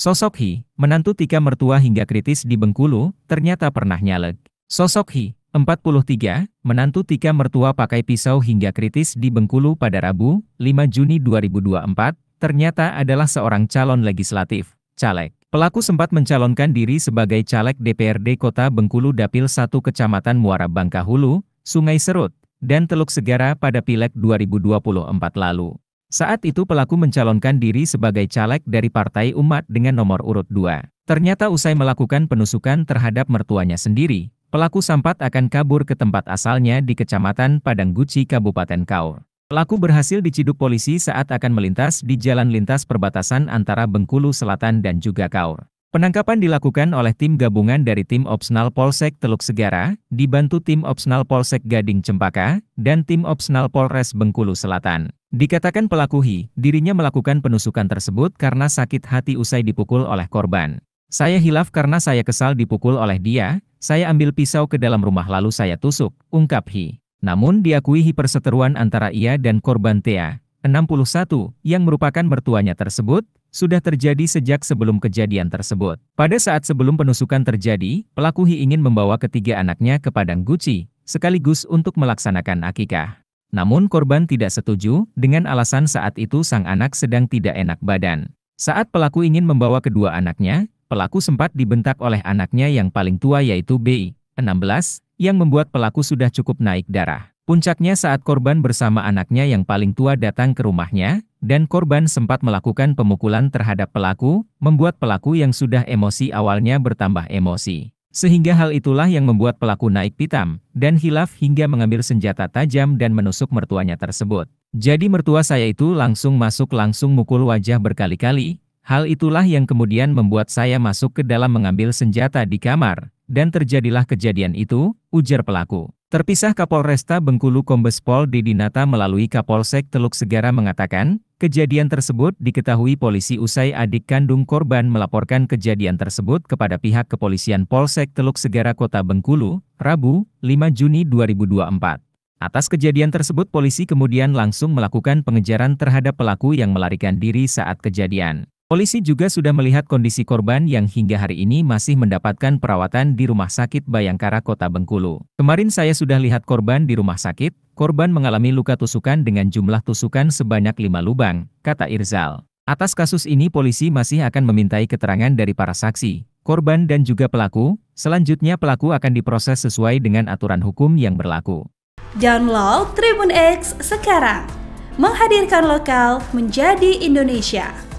Sosok Hi, menantu tiga mertua hingga kritis di Bengkulu, ternyata pernah nyalek. Sosok Hi, 43, menantu tiga mertua pakai pisau hingga kritis di Bengkulu pada Rabu, 5 Juni 2024, ternyata adalah seorang calon legislatif, caleg. Pelaku sempat mencalonkan diri sebagai caleg DPRD Kota Bengkulu Dapil 1 Kecamatan Muara Bangka Hulu, Sungai Serut, dan Teluk Segara pada Pileg 2024 lalu. Saat itu pelaku mencalonkan diri sebagai caleg dari Partai Umat dengan nomor urut 2. Ternyata usai melakukan penusukan terhadap mertuanya sendiri, pelaku sempat akan kabur ke tempat asalnya di Kecamatan Padang Guci Kabupaten Kaur. Pelaku berhasil diciduk polisi saat akan melintas di jalan lintas perbatasan antara Bengkulu Selatan dan juga Kaur. Penangkapan dilakukan oleh tim gabungan dari tim opsional Polsek Teluk Segara, dibantu tim opsional Polsek Gading Cempaka, dan tim opsional Polres Bengkulu Selatan. Dikatakan pelaku Hi, dirinya melakukan penusukan tersebut karena sakit hati usai dipukul oleh korban. Saya hilaf karena saya kesal dipukul oleh dia, saya ambil pisau ke dalam rumah lalu saya tusuk, ungkap Hi. Namun diakui Hi perseteruan antara ia dan korban Tea, 61, yang merupakan mertuanya tersebut, sudah terjadi sejak sebelum kejadian tersebut. Pada saat sebelum penusukan terjadi, pelaku Hi ingin membawa ketiga anaknya ke Padang Guci, sekaligus untuk melaksanakan akikah. Namun korban tidak setuju, dengan alasan saat itu sang anak sedang tidak enak badan. Saat pelaku ingin membawa kedua anaknya, pelaku sempat dibentak oleh anaknya yang paling tua yaitu B, 16, yang membuat pelaku sudah cukup naik darah. Puncaknya saat korban bersama anaknya yang paling tua datang ke rumahnya, dan korban sempat melakukan pemukulan terhadap pelaku, membuat pelaku yang sudah emosi awalnya bertambah emosi. Sehingga hal itulah yang membuat pelaku naik pitam, dan hilaf hingga mengambil senjata tajam dan menusuk mertuanya tersebut. Jadi mertua saya itu langsung masuk langsung mukul wajah berkali-kali, hal itulah yang kemudian membuat saya masuk ke dalam mengambil senjata di kamar, dan terjadilah kejadian itu, ujar pelaku. Terpisah Kapolresta Bengkulu Kombes Pol Dedinata melalui Kapolsek Teluk Segara mengatakan, kejadian tersebut diketahui polisi usai adik kandung korban melaporkan kejadian tersebut kepada pihak kepolisian Polsek Teluk Segara Kota Bengkulu, Rabu, 5 Juni 2024. Atas kejadian tersebut polisi kemudian langsung melakukan pengejaran terhadap pelaku yang melarikan diri saat kejadian. Polisi juga sudah melihat kondisi korban yang hingga hari ini masih mendapatkan perawatan di Rumah Sakit Bayangkara Kota Bengkulu. Kemarin saya sudah lihat korban di rumah sakit, korban mengalami luka tusukan dengan jumlah tusukan sebanyak lima lubang, kata Irzal. Atas kasus ini polisi masih akan memintai keterangan dari para saksi, korban dan juga pelaku, selanjutnya pelaku akan diproses sesuai dengan aturan hukum yang berlaku. Download Tribun X sekarang, menghadirkan lokal menjadi Indonesia.